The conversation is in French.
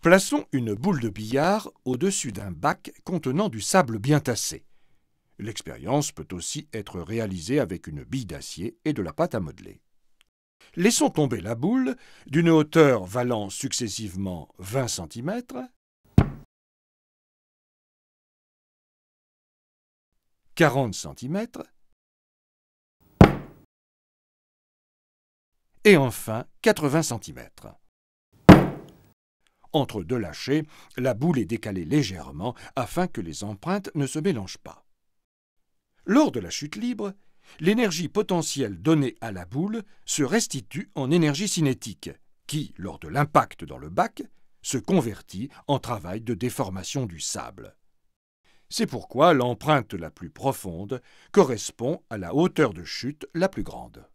Plaçons une boule de billard au-dessus d'un bac contenant du sable bien tassé. L'expérience peut aussi être réalisée avec une bille d'acier et de la pâte à modeler. Laissons tomber la boule d'une hauteur valant successivement 20 cm, 40 cm et enfin 80 cm. Entre deux lâchers, la boule est décalée légèrement afin que les empreintes ne se mélangent pas. Lors de la chute libre, l'énergie potentielle donnée à la boule se restitue en énergie cinétique, qui, lors de l'impact dans le bac, se convertit en travail de déformation du sable. C'est pourquoi l'empreinte la plus profonde correspond à la hauteur de chute la plus grande.